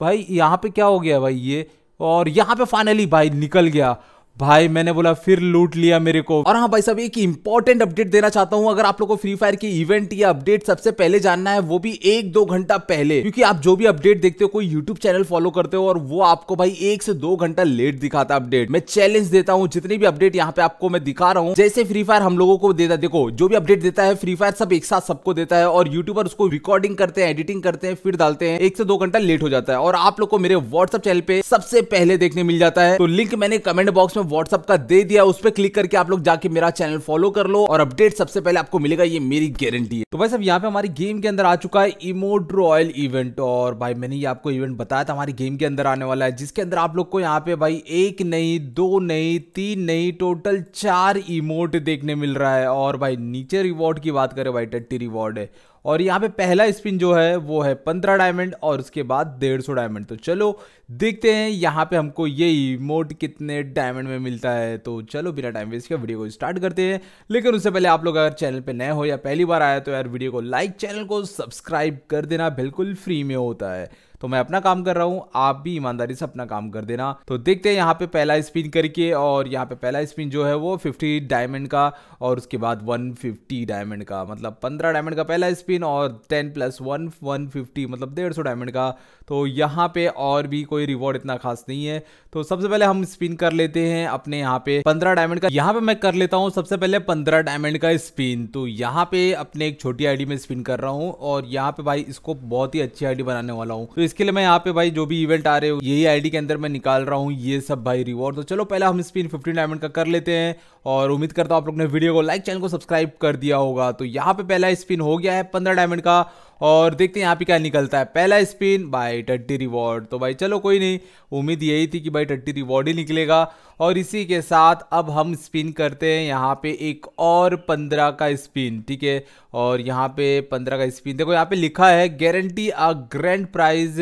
भाई यहाँ पे क्या हो गया भाई ये और यहाँ पे फाइनली भाई निकल गया भाई मैंने बोला फिर लूट लिया मेरे को और हाँ भाई सब एक इंपॉर्टेंट अपडेट देना चाहता हूँ अगर आप लोगों को फ्री फायर की इवेंट या अपडेट सबसे पहले जानना है वो भी एक दो घंटा पहले क्योंकि आप जो भी अपडेट देखते हो कोई यूट्यूब चैनल फॉलो करते हो और वो आपको भाई एक से दो घंटा लेट दिखाता अपडेट मैं चैलेंज देता हूँ जितनी भी अपडेट यहाँ पे आपको मैं दिखा रहा हूँ जैसे फ्री फायर हम लोगों को देता देखो जो भी अपडेट देता है फ्री फायर सब एक साथ सबको देता है और यूट्यूबर उसको रिकॉर्डिंग करते हैं एडिटिंग करते हैं फिर डालते हैं एक से दो घंटा लेट हो जाता है और आप लोग को मेरे व्हाट्सअप चैनल पे सबसे पहले देखने मिल जाता है तो लिंक मैंने कमेंट बॉक्स में में व्हाट्सअप का दे दिया उस पर क्लिक करके आप लोग जाके मेरा चैनल फॉलो कर लो और अपडेट सबसे पहले आपको मिलेगा ये मेरी गारंटी है तो भाई सब यहाँ पे हमारी गेम के अंदर आ चुका है इमोड रॉयल इवेंट और भाई मैंने ये आपको इवेंट बताया था हमारी गेम के अंदर आने वाला है जिसके अंदर आप लोग को यहाँ पे भाई एक नहीं दो नहीं तीन नहीं टोटल चार इमोट देखने मिल रहा है और भाई नीचे रिवॉर्ड की बात करें भाई टट्टी रिवॉर्ड है और यहाँ पे पहला स्पिन जो है वो है पंद्रह डायमंड और उसके बाद डेढ़ सौ डायमंड तो चलो देखते हैं यहाँ पे हमको ये इमोट कितने डायमंड में मिलता है तो चलो बिना टाइम वेस्ट के वीडियो को स्टार्ट करते हैं लेकिन उससे पहले आप लोग अगर चैनल पे नए हो या पहली बार आया तो यार वीडियो को लाइक चैनल को सब्सक्राइब कर देना बिल्कुल फ्री में होता है तो मैं अपना काम कर रहा हूँ आप भी ईमानदारी से अपना काम कर देना तो देखते हैं यहाँ पे पहला स्पिन करके और यहाँ पे पहला स्पिन जो है वो 50 डायमंड का और उसके बाद 150 डायमंड का मतलब 15 डायमंड का पहला स्पिन और 10 प्लस वन वन मतलब डेढ़ डायमंड का तो यहाँ पे और भी कोई रिवॉर्ड इतना खास नहीं है तो सबसे पहले हम स्पिन कर लेते हैं अपने यहाँ पे पंद्रह डायमंड का यहाँ पे मैं कर लेता हूँ सबसे पहले पंद्रह डायमंड का स्पिन तो यहाँ पे अपने एक छोटी आईडी में स्पिन कर रहा हूँ और यहाँ पे भाई इसको बहुत ही अच्छी आईडी बनाने वाला हूँ तो इसके लिए मैं यहाँ पे भाई जो भी इवेंट आ रहे हो यही आईडी के अंदर मैं निकाल रहा हूँ ये सब भाई रिवॉर्ड तो चलो पहले हम स्पिन फिफ्टीन डायमंड का कर लेते हैं और उम्मीद करता हूँ आप लोग ने वीडियो को लाइक चैनल को सब्सक्राइब कर दिया होगा तो यहाँ पे पहला स्पिन हो गया है पंद्रह डायमंड का और देखते हैं यहाँ पे क्या निकलता है पहला स्पिन बाई टट्टी रिवॉर्ड तो भाई चलो कोई नहीं उम्मीद यही थी कि भाई टट्टी रिवॉर्ड ही निकलेगा और इसी के साथ अब हम स्पिन करते हैं यहाँ पे एक और पंद्रह का स्पिन ठीक है और यहाँ पे पंद्रह का स्पिन देखो यहाँ पे लिखा है गारंटी अ ग्रैंड प्राइज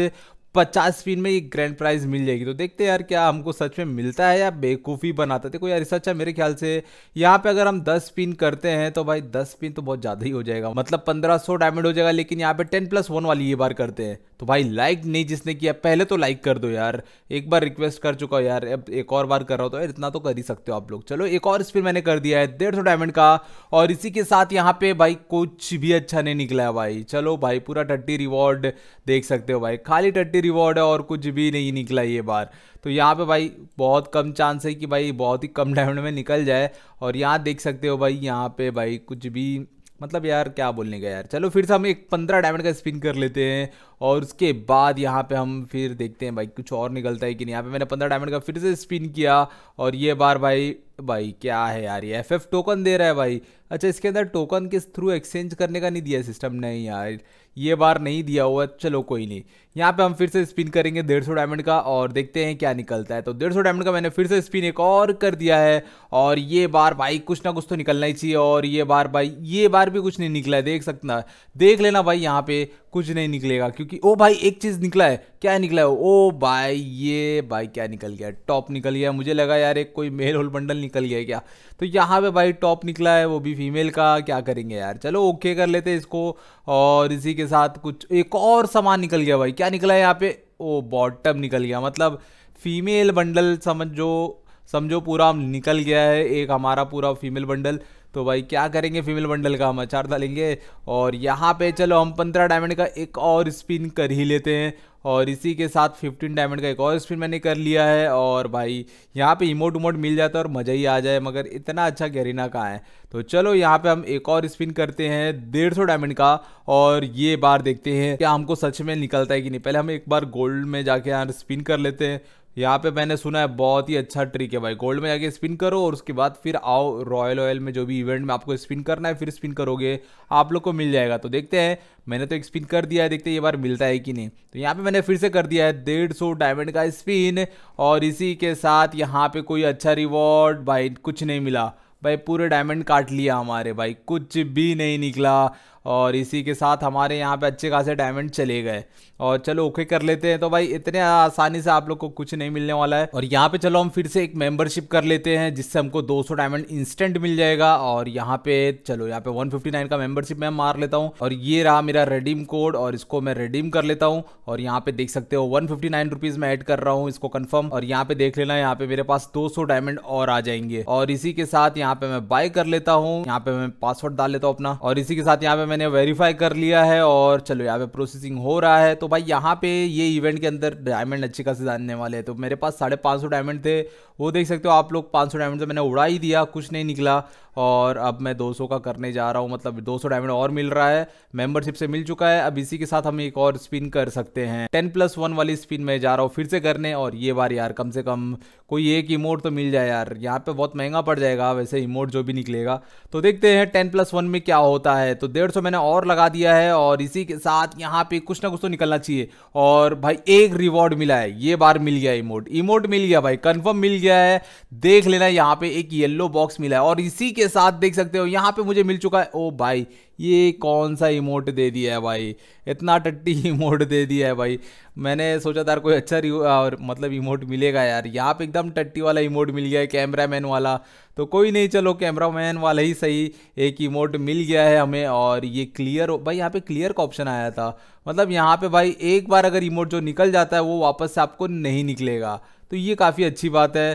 पचास स्पिन में एक ग्रैंड प्राइज मिल जाएगी तो देखते यार क्या हमको सच में मिलता है या बेवकूफ़ी बनाता है कोई यार रिसर्च है मेरे ख्याल से यहाँ पे अगर हम दस स्पिन करते हैं तो भाई दस स्पिन तो बहुत ज़्यादा ही हो जाएगा मतलब पंद्रह सौ डायमंड हो जाएगा लेकिन यहाँ पे टेन प्लस वन वाली ये बार करते हैं तो भाई लाइक नहीं जिसने किया पहले तो लाइक कर दो यार एक बार रिक्वेस्ट कर चुका हो यार अब एक और बार कर रहा हो तो यार इतना तो कर ही सकते हो आप लोग चलो एक और स्पिन मैंने कर दिया है डेढ़ सौ डायमंड का और इसी के साथ यहाँ पे भाई कुछ भी अच्छा नहीं निकला है भाई चलो भाई पूरा टट्टी रिवॉर्ड देख सकते हो भाई खाली टट्टी रिवॉर्ड है और कुछ भी नहीं निकला ये बार तो यहाँ पे भाई बहुत कम चांस है कि भाई बहुत ही कम डायमंड में निकल जाए और यहाँ देख सकते हो भाई यहाँ पे भाई कुछ भी मतलब यार क्या बोलने का यार चलो फिर से हम एक पंद्रह डायमंड का स्पिन कर लेते हैं और उसके बाद यहाँ पे हम फिर देखते हैं भाई कुछ और निकलता है कि नहीं यहाँ पे मैंने पंद्रह डायमंड का फिर से स्पिन किया और ये बार भाई भाई क्या है यार ये एफएफ टोकन दे रहा है भाई अच्छा इसके अंदर टोकन के थ्रू एक्सचेंज करने का नहीं दिया सिस्टम नहीं यार ये बार नहीं दिया हुआ चलो कोई नहीं यहाँ पे हम फिर से स्पिन करेंगे डेढ़ सौ डायमंड का और देखते हैं क्या निकलता है तो डेढ़ सौ डायमंड का मैंने फिर से स्पिन एक और कर दिया है और ये बार भाई कुछ ना कुछ तो निकलना ही चाहिए और ये बार भाई ये बार भी कुछ नहीं निकला है देख सकना देख लेना भाई यहाँ पे कुछ नहीं निकलेगा क्योंकि ओ भाई एक चीज़ निकला है क्या निकला है ओ भाई ये भाई क्या निकल गया टॉप निकल गया मुझे लगा यार एक कोई मेल होल बंडल निकल गया क्या तो यहाँ पे भाई टॉप निकला है वो भी फीमेल का क्या करेंगे यार चलो ओके कर लेते इसको और इसी के साथ कुछ एक और सामान निकल गया भाई क्या निकला है यहाँ पे ओ बॉटम निकल गया मतलब फीमेल बंडल समझो समझो पूरा निकल गया है एक हमारा पूरा फीमेल बंडल तो भाई क्या करेंगे फीमेल बंडल का हम अचार डालेंगे और यहाँ पे चलो हम पंद्रह डायमंड का एक और स्पिन कर ही लेते हैं और इसी के साथ 15 डायमंड का एक और स्पिन मैंने कर लिया है और भाई यहाँ पे इमोट उमोट मिल जाता है और मज़ा ही आ जाए मगर इतना अच्छा गैरिना का है तो चलो यहाँ पे हम एक और स्पिन करते हैं डेढ़ सौ डायमंड का और ये बार देखते हैं क्या हमको सच में निकलता है कि नहीं पहले हम एक बार गोल्ड में जाके यहाँ स्पिन कर लेते हैं यहाँ पे मैंने सुना है बहुत ही अच्छा ट्रिक है भाई गोल्ड में जाके स्पिन करो और उसके बाद फिर आओ रॉयल ऑयल में जो भी इवेंट में आपको स्पिन करना है फिर स्पिन करोगे आप लोग को मिल जाएगा तो देखते हैं मैंने तो एक स्पिन कर दिया है देखते हैं ये बार मिलता है कि नहीं तो यहाँ पे मैंने फिर से कर दिया है डेढ़ सौ डायमंड का स्पिन और इसी के साथ यहाँ पे कोई अच्छा रिवॉर्ड भाई कुछ नहीं मिला भाई पूरे डायमंड काट लिया हमारे भाई कुछ भी नहीं निकला और इसी के साथ हमारे यहाँ पे अच्छे खासे डायमंड चले गए और चलो ओके कर लेते हैं तो भाई इतने आसानी से आप लोग को कुछ नहीं मिलने वाला है और यहाँ पे चलो हम फिर से एक मेंबरशिप कर लेते हैं जिससे हमको 200 डायमंड इंस्टेंट मिल जाएगा और यहाँ पे चलो यहाँ पे 159 का मेंबरशिप मैं मार लेता हूँ और ये रहा मेरा रेडीम कोड और इसको मैं रेडीम कर लेता हूँ और यहाँ पे देख सकते हो वन फिफ्टी मैं ऐड कर रहा हूँ इसको कन्फर्म और यहाँ पे देख लेना यहाँ पे मेरे पास दो डायमंड और आ जाएंगे और इसी के साथ यहाँ पे मैं बाय कर लेता हूँ यहाँ पे मैं पासवर्ड डाल लेता हूँ अपना और इसी के साथ यहाँ पे मैंने वेरीफाई कर लिया है और चलो यहाँ पे प्रोसेसिंग हो रहा है तो भाई यहाँ पे ये इवेंट के अंदर डायमंड अच्छी खासी जानने वाले हैं तो मेरे पास साढ़े पाँच सौ डायमंड थे वो देख सकते हो आप लोग पाँच सौ डायमंड से तो मैंने उड़ा ही दिया कुछ नहीं निकला और अब मैं 200 का करने जा रहा हूँ मतलब 200 डायमंड और मिल रहा है मेंबरशिप से मिल चुका है अब इसी के साथ हम एक और स्पिन कर सकते हैं टेन प्लस वन वाली स्पिन में जा रहा हूँ फिर से करने और ये बार यार कम से कम कोई एक इमोट तो मिल जाए यार यहाँ पे बहुत महंगा पड़ जाएगा वैसे इमोट जो भी निकलेगा तो देखते हैं टेन प्लस वन में क्या होता है तो डेढ़ मैंने और लगा दिया है और इसी के साथ यहाँ पे कुछ ना कुछ तो निकलना चाहिए और भाई एक रिवॉर्ड मिला है ये बार मिल गया इमोट इमोट मिल गया भाई कन्फर्म मिल गया है देख लेना यहाँ पे एक येल्लो बॉक्स मिला है और इसी के के साथ देख सकते हो यहाँ पे मुझे मिल चुका है ओ भाई ये कौन सा इमोट दे दिया है भाई इतना टट्टी इमोट दे दिया है भाई मैंने सोचा था कोई अच्छा और मतलब इमोट मिलेगा यार यहाँ पे एकदम टट्टी वाला इमोट मिल गया है कैमरा मैन वाला तो कोई नहीं चलो कैमरा मैन वाला ही सही एक इमोट मिल गया है हमें और ये क्लियर भाई यहाँ पे क्लियर का ऑप्शन आया था मतलब यहाँ पे भाई एक बार अगर इमोट जो निकल जाता है वो वापस से आपको नहीं निकलेगा तो ये काफ़ी अच्छी बात है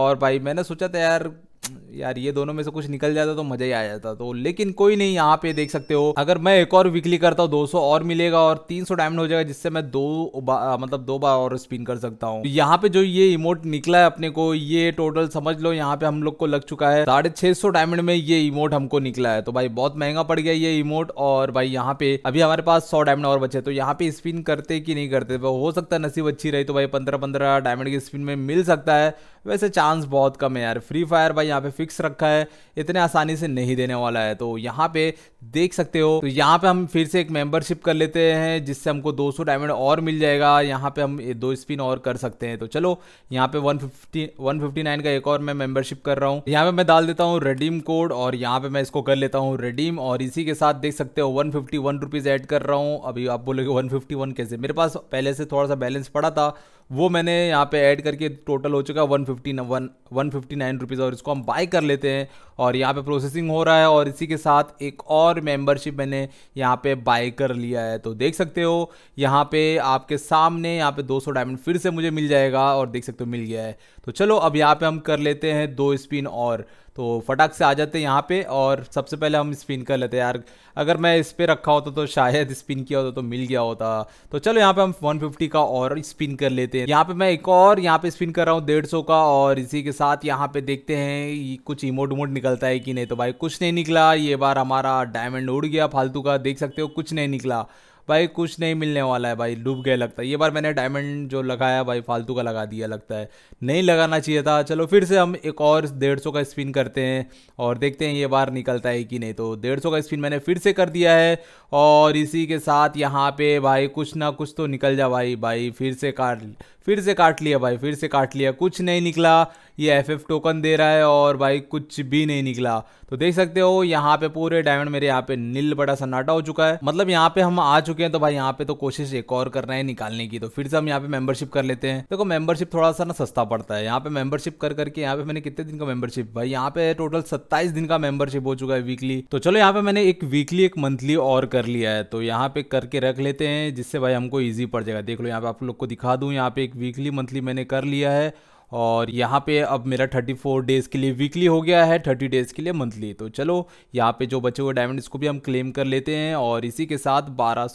और भाई मैंने सोचा था यार यार ये दोनों में से कुछ निकल जाता तो मजा ही आ जाता तो लेकिन कोई नहीं यहाँ पे देख सकते हो अगर मैं एक और वीकली करता हूँ 200 और मिलेगा और 300 डायमंड हो जाएगा जिससे मैं दो मतलब दो बार और स्पिन कर सकता हूँ यहाँ पे जो ये इमोट निकला है अपने को ये टोटल समझ लो यहाँ पे हम लोग को लग चुका है साढ़े छह सौ डायमंड में ये इमोट हमको निकला है तो भाई बहुत महंगा पड़ गया ये इमोट और भाई यहाँ पे अभी हमारे पास सौ डायमंड और बचे तो यहाँ पे स्पिन करते कि नहीं करते हो सकता है नसीब अच्छी रही तो भाई पंद्रह पंद्रह डायमंड की स्पिन में मिल सकता है वैसे चांस बहुत कम है यार फ्री फायर भाई यहाँ पे फिक्स रखा है इतने आसानी से नहीं देने वाला है तो यहाँ पे देख सकते हो तो यहाँ पे हम फिर से एक मेंबरशिप कर लेते हैं जिससे हमको 200 डायमंड और मिल जाएगा यहाँ पे हम दो स्पिन और कर सकते हैं तो चलो यहाँ पे 150 159 का एक और मैं मेंबरशिप कर रहा हूँ यहाँ पे मैं डाल देता हूँ रेडीम कोड और यहाँ पे मैं इसको कर लेता हूँ रेडीम और इसी के साथ देख सकते हो वन फिफ्टी कर रहा हूँ अभी आप बोलोगे वन कैसे मेरे पास पहले से थोड़ा सा बैलेंस पड़ा था वो मैंने यहाँ पे ऐड करके टोटल हो चुका one fifty one one fifty nine rupees और इसको हम बाय कर लेते हैं और यहाँ पे प्रोसेसिंग हो रहा है और इसी के साथ एक और मेंबरशिप मैंने यहाँ पे बाय कर लिया है तो देख सकते हो यहाँ पे आपके सामने यहाँ पे 200 डायमंड फिर से मुझे मिल जाएगा और देख सकते हो मिल गया है तो चलो अब यहाँ पर हम कर लेते हैं दो स्पिन और तो फटाक से आ जाते हैं यहाँ पे और सबसे पहले हम स्पिन कर लेते हैं यार अगर मैं इस पर रखा होता तो शायद स्पिन किया होता तो मिल गया होता तो चलो यहाँ पे हम 150 का और स्पिन कर लेते हैं यहाँ पे मैं एक और यहाँ पे स्पिन कर रहा हूँ डेढ़ का और इसी के साथ यहाँ पे देखते हैं कुछ इमोट उमोट निकलता है कि नहीं तो भाई कुछ नहीं निकला ये बार हमारा डायमंड उड़ गया फालतू का देख सकते हो कुछ नहीं निकला भाई कुछ नहीं मिलने वाला है भाई डूब गया लगता है ये बार मैंने डायमंड जो लगाया भाई फालतू का लगा दिया लगता है नहीं लगाना चाहिए था चलो फिर से हम एक और डेढ़ सौ का स्पिन करते हैं और देखते हैं ये बार निकलता है कि नहीं तो डेढ़ सौ का स्पिन मैंने फिर से कर दिया है और इसी के साथ यहाँ पे भाई कुछ ना कुछ तो निकल जा भाई भाई फिर से काट फिर से काट लिया भाई फिर से काट लिया कुछ नहीं निकला ये एफ एफ टोकन दे रहा है और भाई कुछ भी नहीं निकला तो देख सकते हो यहाँ पे पूरे डायमंड मेरे यहाँ पे नील बड़ा सन्नाटा हो चुका है मतलब यहाँ पे हम आ चुके हैं तो भाई यहाँ पे तो कोशिश एक और कर रहे हैं निकालने की तो फिर से हम यहाँ पे मेंबरशिप कर लेते हैं देखो मेंबरशिप थोड़ा सा ना सस्ता पड़ता है यहाँ पे मेंबरशिप कर करके यहाँ पे मैंने कितने दिन का मेंबरशिप भाई यहाँ पे टोटल सत्ताईस दिन का मेंबरशिप हो चुका है वीकली तो चलो यहाँ पे मैंने एक वीकली एक मंथली और कर लिया है तो यहाँ पे करके रख लेते हैं जिससे भाई हमको ईजी पड़ जाएगा देख लो यहाँ पे आप लोग को दिखा दूँ यहाँ पे एक वीकली मंथली मैंने कर लिया है और यहाँ पे अब मेरा 34 डेज़ के लिए वीकली हो गया है 30 डेज़ के लिए मंथली तो चलो यहाँ पे जो बचे हुए डायमंड इसको भी हम क्लेम कर लेते हैं और इसी के साथ बारह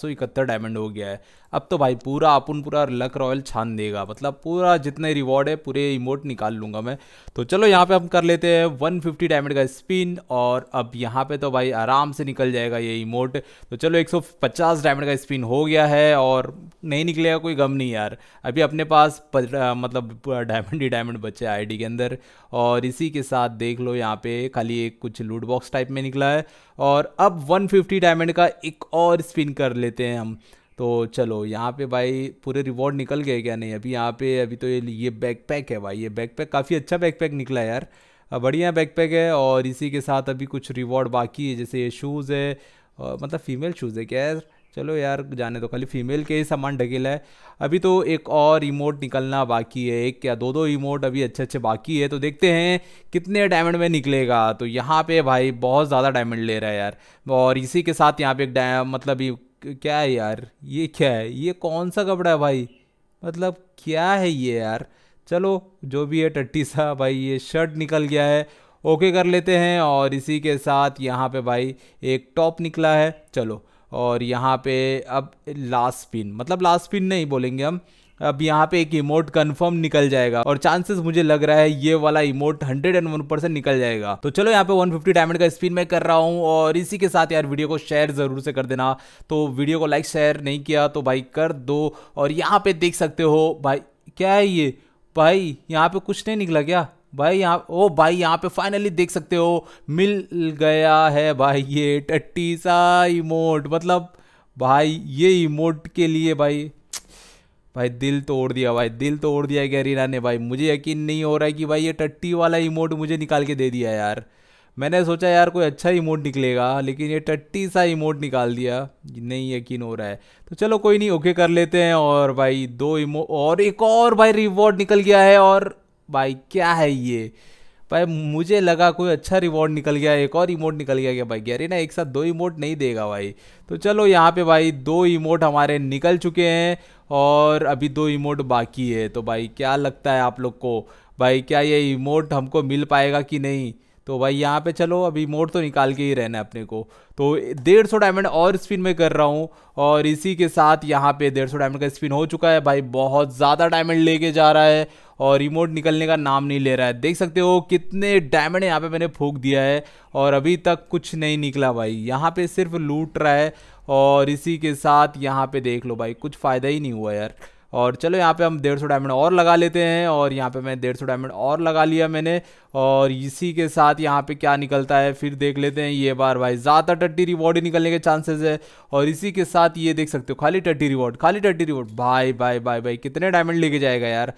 डायमंड हो गया है अब तो भाई पूरा अपन पूरा लक रॉयल छान देगा मतलब पूरा जितने रिवॉर्ड है पूरे इमोट निकाल लूँगा मैं तो चलो यहाँ पर हम कर लेते हैं वन डायमंड का स्पिन और अब यहाँ पर तो भाई आराम से निकल जाएगा ये इमोट तो चलो एक डायमंड का स्पिन हो गया है और नहीं निकलेगा कोई गम नहीं यार अभी अपने पास मतलब डायमंड ही डायमंड बचे आईडी के अंदर और इसी के साथ देख लो यहाँ पे खाली एक कुछ लूट बॉक्स टाइप में निकला है और अब 150 डायमंड का एक और स्पिन कर लेते हैं हम तो चलो यहाँ पे भाई पूरे रिवॉर्ड निकल गए क्या नहीं अभी यहाँ पे अभी तो ये ये बैकपैक है भाई ये बैकपैक काफ़ी अच्छा बैकपैक निकला है यार बढ़िया बैकपैक है और इसी के साथ अभी कुछ रिवॉर्ड बाकी है जैसे ये शूज़ है मतलब फ़ीमेल शूज़ है क्या यार चलो यार जाने तो खाली फीमेल के ही सामान ढकेला है अभी तो एक और इमोट निकलना बाकी है एक या दो दो इमोट अभी अच्छे अच्छे बाकी है तो देखते हैं कितने डायमंड में निकलेगा तो यहाँ पे भाई बहुत ज़्यादा डायमंड ले रहा है यार और इसी के साथ यहाँ पे एक मतलब क्या है यार ये क्या है ये कौन सा कपड़ा है भाई मतलब क्या है ये यार चलो जो भी है टट्टी सा भाई ये शर्ट निकल गया है ओके कर लेते हैं और इसी के साथ यहाँ पे भाई एक टॉप निकला है चलो और यहाँ पे अब लास्ट स्पिन मतलब लास्ट स्पिन नहीं बोलेंगे हम अब यहाँ पे एक इमोट कंफर्म निकल जाएगा और चांसेस मुझे लग रहा है ये वाला इमोट 101 परसेंट निकल जाएगा तो चलो यहाँ पे 150 डायमंड का स्पिन मैं कर रहा हूँ और इसी के साथ यार वीडियो को शेयर ज़रूर से कर देना तो वीडियो को लाइक शेयर नहीं किया तो भाई कर दो और यहाँ पे देख सकते हो भाई क्या है ये भाई यहाँ पे कुछ नहीं निकला क्या भाई यहाँ ओ भाई यहाँ पे फाइनली देख सकते हो मिल गया है भाई ये टट्टी सा इमोट मतलब भाई ये इमोट के लिए भाई भाई दिल तोड़ दिया भाई दिल तोड़ दिया गैरीना ने भाई मुझे यकीन नहीं हो रहा है कि भाई ये टट्टी वाला इमोट मुझे निकाल के दे दिया यार मैंने सोचा यार कोई अच्छा इमोट निकलेगा लेकिन ये टट्टी सा इमोट निकाल दिया नहीं यकीन हो रहा है तो चलो कोई नहीं ओके कर लेते हैं और भाई दो इमो और एक और भाई रिवॉर्ड निकल गया है और भाई क्या है ये भाई मुझे लगा कोई अच्छा रिवॉर्ड निकल गया एक और इमोट निकल गया क्या भाई अरे ना एक साथ दो इमोट नहीं देगा भाई तो चलो यहाँ पे भाई दो इमोट हमारे निकल चुके हैं और अभी दो इमोट बाकी है तो भाई क्या लगता है आप लोग को भाई क्या ये इमोट हमको मिल पाएगा कि नहीं तो भाई यहाँ पे चलो अभी मोड तो निकाल के ही रहना है अपने को तो डेढ़ सौ डायमंड और स्पिन में कर रहा हूँ और इसी के साथ यहाँ पे डेढ़ सौ डायमंड का स्पिन हो चुका है भाई बहुत ज़्यादा डायमंड लेके जा रहा है और रिमोट निकलने का नाम नहीं ले रहा है देख सकते हो कितने डायमंड यहाँ पे मैंने फूक दिया है और अभी तक कुछ नहीं निकला भाई यहाँ पर सिर्फ लूट रहा है और इसी के साथ यहाँ पर देख लो भाई कुछ फ़ायदा ही नहीं हुआ यार और चलो यहाँ पे हम डेढ़ सौ डायमंड और लगा लेते हैं और यहाँ पे मैं डेढ़ सौ डायमंड और लगा लिया मैंने और इसी के साथ यहाँ पे क्या निकलता है फिर देख लेते हैं ये बार भाई ज़्यादा टट्टी रिवॉर्ड ही निकलने के चांसेस है और इसी के साथ ये देख सकते हो खाली टट्टी रिवॉर्ड खाली टट्टी रिवॉर्ड भाई भाई भाई भाई कितने डायमंड लेके जाएगा यार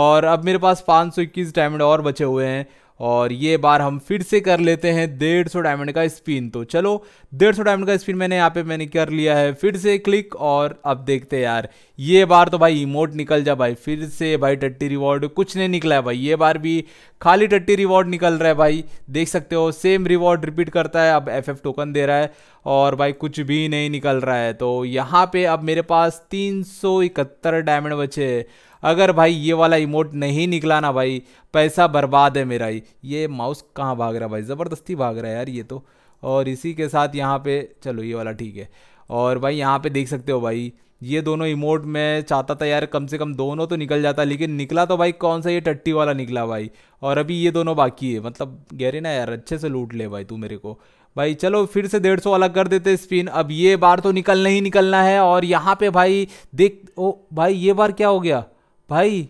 और अब मेरे पास पाँच डायमंड और बचे हुए हैं और ये बार हम फिर से कर लेते हैं डेढ़ सौ डायमंड का स्पिन तो चलो डेढ़ सौ डायमंड का स्पिन मैंने यहाँ पे मैंने कर लिया है फिर से क्लिक और अब देखते हैं यार ये बार तो भाई इमोट निकल जा भाई फिर से भाई टट्टी रिवॉर्ड कुछ नहीं निकला है भाई ये बार भी खाली टट्टी रिवॉर्ड निकल रहा है भाई देख सकते हो सेम रिवॉर्ड रिपीट करता है अब एफ टोकन दे रहा है और भाई कुछ भी नहीं निकल रहा है तो यहाँ पे अब मेरे पास तीन डायमंड बचे अगर भाई ये वाला इमोट नहीं निकला ना भाई पैसा बर्बाद है मेरा ही ये माउस कहाँ भाग रहा भाई ज़बरदस्ती भाग रहा है यार ये तो और इसी के साथ यहाँ पे चलो ये वाला ठीक है और भाई यहाँ पे देख सकते हो भाई ये दोनों इमोट मैं चाहता था यार कम से कम दोनों तो निकल जाता लेकिन निकला तो भाई कौन सा ये टट्टी वाला निकला भाई और अभी ये दोनों बाकी है मतलब गहरे ना यार अच्छे से लूट ले भाई तू मेरे को भाई चलो फिर से डेढ़ सौ अलग कर देते स्पिन अब ये बार तो निकलना ही निकलना है और यहाँ पे भाई देख ओ भाई ये बार क्या हो गया भाई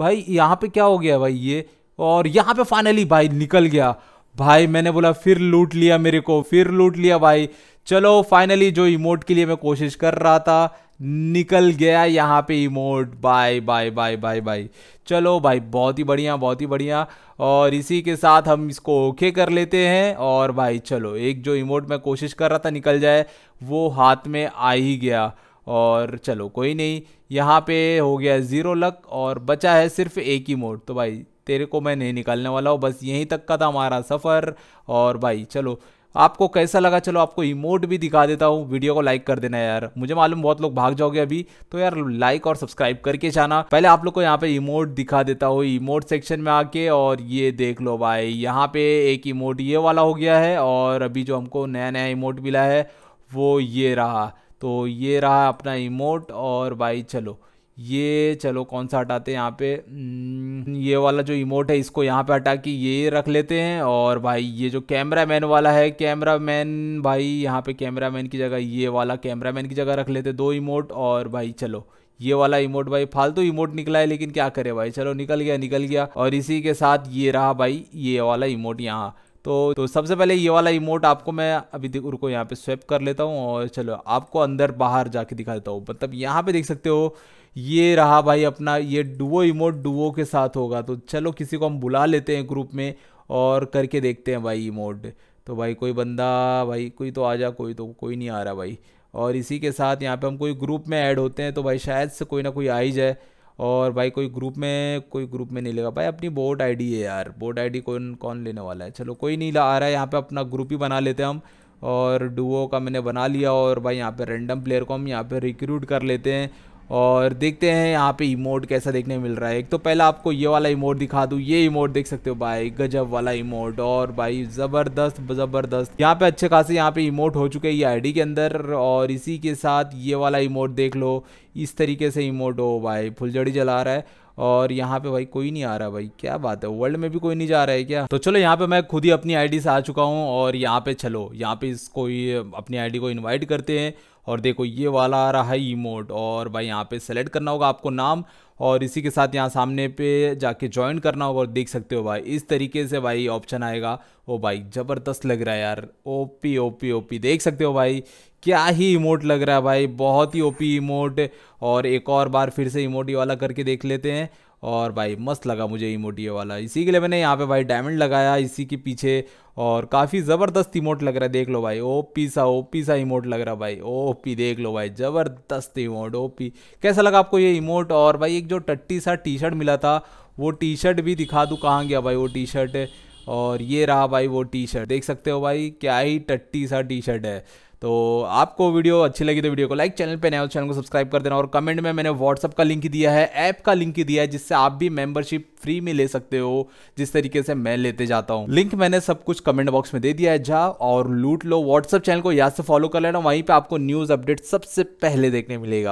भाई यहाँ पे क्या हो गया भाई ये और यहाँ पे फाइनली भाई निकल गया भाई मैंने बोला फिर लूट लिया मेरे को फिर लूट लिया भाई चलो फाइनली जो इमोट के लिए मैं कोशिश कर रहा था निकल गया यहाँ पे emote bye bye bye bye bye चलो भाई बहुत ही बढ़िया बहुत ही बढ़िया और इसी के साथ हम इसको ओके कर लेते हैं और भाई चलो एक जो इमोट मैं कोशिश कर रहा था निकल जाए वो हाथ में आ ही गया और चलो कोई नहीं यहाँ पे हो गया ज़ीरो लक और बचा है सिर्फ एक ही मोड तो भाई तेरे को मैं नहीं निकालने वाला हूँ बस यहीं तक का था हमारा सफ़र और भाई चलो आपको कैसा लगा चलो आपको इमोट भी दिखा देता हूँ वीडियो को लाइक कर देना यार मुझे मालूम बहुत लोग भाग जाओगे अभी तो यार लाइक और सब्सक्राइब करके जाना पहले आप लोग को यहाँ पे इमोट दिखा देता हूँ इमोट सेक्शन में आके और ये देख लो भाई यहाँ पे एक इमोट ये वाला हो गया है और अभी जो हमको नया नया इमोट मिला है वो ये रहा तो ये रहा अपना इमोट और भाई चलो ये चलो कौन सा हटाते हैं यहाँ पे हम्म, ये वाला जो इमोट है इसको यहाँ पे हटा के ये रख लेते हैं और भाई ये जो कैमरा मैन वाला है कैमरा मैन भाई यहाँ पे कैमरा मैन की जगह ये वाला कैमरा मैन की जगह रख लेते दो इमोट और भाई चलो ये वाला इमोट भाई फालतू तो इमोट निकला है लेकिन क्या करे भाई चलो निकल गया निकल गया और इसी के साथ ये रहा भाई ये वाला इमोट यहाँ तो तो सबसे पहले ये वाला इमोट आपको मैं अभी रुको यहाँ पे स्वेप कर लेता हूँ और चलो आपको अंदर बाहर जाके दिखा देता हूँ मतलब यहाँ पे देख सकते हो ये रहा भाई अपना ये डुओ इमोट डुओ के साथ होगा तो चलो किसी को हम बुला लेते हैं ग्रुप में और करके देखते हैं भाई इमोट तो भाई कोई बंदा भाई कोई तो आ जा कोई तो कोई नहीं आ रहा भाई और इसी के साथ यहाँ पर हम कोई ग्रुप में ऐड होते हैं तो भाई शायद से कोई ना कोई आ ही जाए और भाई कोई ग्रुप में कोई ग्रुप में नहीं लेगा भाई अपनी बोर्ड आईडी है यार बोर्ड आईडी कौन कौन लेने वाला है चलो कोई नहीं आ रहा है यहाँ पे अपना ग्रुप ही बना लेते हैं हम और डुओ का मैंने बना लिया और भाई यहाँ पे रेंडम प्लेयर को हम यहाँ पे रिक्रूट कर लेते हैं और देखते हैं यहाँ पे इमोट कैसा देखने मिल रहा है एक तो पहला आपको ये वाला इमोट दिखा दूँ ये इमोट देख सकते हो भाई गजब वाला इमोट और भाई ज़बरदस्त ज़बरदस्त यहाँ पे अच्छे खासे यहाँ पे इमोट हो चुके हैं ये आईडी के अंदर और इसी के साथ ये वाला इमोट देख लो इस तरीके से इमोट हो भाई फुलझड़ी जला रहा है और यहाँ पे भाई कोई नहीं आ रहा भाई क्या बात है वर्ल्ड में भी कोई नहीं जा रहा है क्या तो चलो यहाँ पे मैं खुद ही अपनी आईडी से आ चुका हूँ और यहाँ पे चलो यहाँ पे इसको ही अपनी आईडी को इन्वाइट करते हैं और देखो ये वाला आ रहा है ईमोट और भाई यहाँ पे सेलेक्ट करना होगा आपको नाम और इसी के साथ यहाँ सामने पे जाके ज्वाइन करना होगा और देख सकते हो भाई इस तरीके से भाई ऑप्शन आएगा ओ भाई ज़बरदस्त लग रहा है यार ओपी ओपी ओपी देख सकते हो भाई क्या ही इमोट लग रहा है भाई बहुत ही ओपी इमोट और एक और बार फिर से इमोट वाला करके देख लेते हैं और भाई मस्त लगा मुझे इमोट ये वाला इसी के लिए मैंने यहाँ पे भाई डायमंड लगाया इसी के पीछे और काफ़ी ज़बरदस्त इमोट लग रहा है देख लो भाई ओ पी सा ओ पी सा इमोट लग रहा भाई ओ पी देख लो भाई ज़बरदस्त इमोट ओ पी कैसा लगा आपको ये इमोट और भाई एक जो टट्टी सा टी शर्ट मिला था वो टी शर्ट भी दिखा दूँ कहाँ गया भाई वो टी शर्ट और ये रहा भाई वो टी शर्ट देख सकते हो भाई क्या ही टट्टी सा टी शर्ट है तो आपको वीडियो अच्छी लगी तो वीडियो को लाइक चैनल पे नए तो चैनल को सब्सक्राइब कर देना और कमेंट में मैंने व्हाट्सअप का लिंक दिया है ऐप का लिंक दिया है जिससे आप भी मेंबरशिप फ्री में ले सकते हो जिस तरीके से मैं लेते जाता हूँ लिंक मैंने सब कुछ कमेंट बॉक्स में दे दिया है जा और लूट लो व्हाट्सअप चैनल को यहाँ से फॉलो कर लेना वहीं पर आपको न्यूज़ अपडेट सबसे पहले देखने मिलेगा